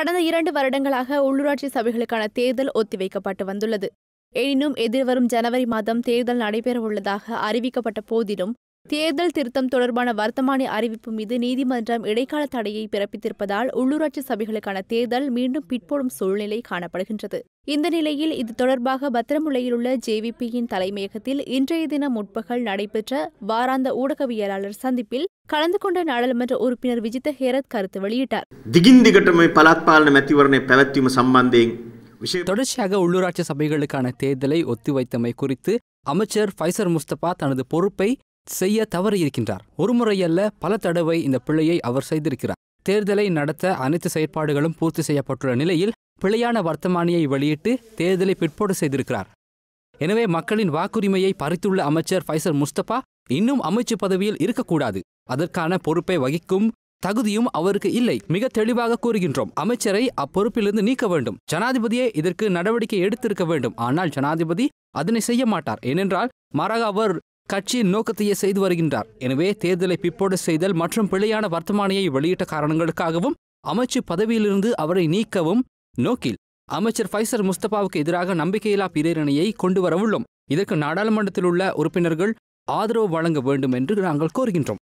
கடந்த இரண்டு வருடங்களாக உள்ளூராட்சி சபைகளுக்கான தேர்தல் ஒத்திவைக்கப்பட்டு வந்துள்ளது எனினும் எதிர்வரும் ஜனவரி மாதம் தேர்தல் நடைபெறவுள்ளதாக அறிவிக்கப்பட்ட போதிலும் தேர்தல் திருத்தம் தொடர்பான வர்த்தமானி அறிவிப்பு மீது நீதிமன்றம் இடைக்கால தடையை பிறப்பித்திருப்பதால் உள்ளூராட்சி சபைகளுக்கான தேர்தல் மீண்டும் பிற்போடும் சூழ்நிலை காணப்படுகின்றது இந்த நிலையில் இது தொடர்பாக பத்திரமுலையில் உள்ள ஜேவிபியின் தலைமையகத்தில் இன்றைய தினம் முற்பகல் நடைபெற்ற வாராந்த ஊடகவியலாளர் சந்திப்பில் கலந்து கொண்ட நாடாளுமன்ற உறுப்பினர் விஜித ஹேரத் கருத்து வெளியிட்டார் தொடர்ச்சியாக உள்ளூராட்சி சபைகளுக்கான தேர்தலை ஒத்திவைத்தமை குறித்து அமைச்சர் ஃபைசர் முஸ்தபா தனது பொறுப்பை செய்ய தவறு இருக்கின்றார் ஒருமுறையல்ல பல தடவை இந்த பிழையை அவர் செய்திருக்கிறார் தேர்தலை நடத்த அனைத்து செயற்பாடுகளும் பூர்த்தி செய்யப்பட்டுள்ள நிலையில் பிழையான வர்த்தமானியை வெளியிட்டு தேர்தலை பிற்போடு செய்திருக்கிறார் எனவே மக்களின் வாக்குரிமையை பறித்துள்ள அமைச்சர் ஃபைசல் முஸ்தபா இன்னும் அமைச்சு பதவியில் இருக்கக்கூடாது அதற்கான பொறுப்பை வகிக்கும் தகுதியும் அவருக்கு இல்லை மிக தெளிவாக கூறுகின்றோம் அமைச்சரை அப்பொறுப்பிலிருந்து நீக்க வேண்டும் ஜனாதிபதியே இதற்கு நடவடிக்கை எடுத்திருக்க வேண்டும் ஆனால் ஜனாதிபதி அதனை செய்ய மாட்டார் ஏனென்றால் மாறாக அவர் கட்சியின் நோக்கத்தையே செய்து வருகின்றார் எனவே தேர்தலை பிற்போடு செய்தல் மற்றும் பிழையான வர்த்தமானியை வெளியிட்ட காரணங்களுக்காகவும் அமைச்சு பதவியிலிருந்து அவரை நீக்கவும் நோக்கில் அமைச்சர் ஃபைசர் முஸ்தபாவுக்கு எதிராக நம்பிக்கையில்லா பிரேரணையை கொண்டு வரவுள்ளோம் இதற்கு நாடாளுமன்றத்தில் உள்ள உறுப்பினர்கள் ஆதரவு வழங்க வேண்டும் என்று நாங்கள் கோருகின்றோம்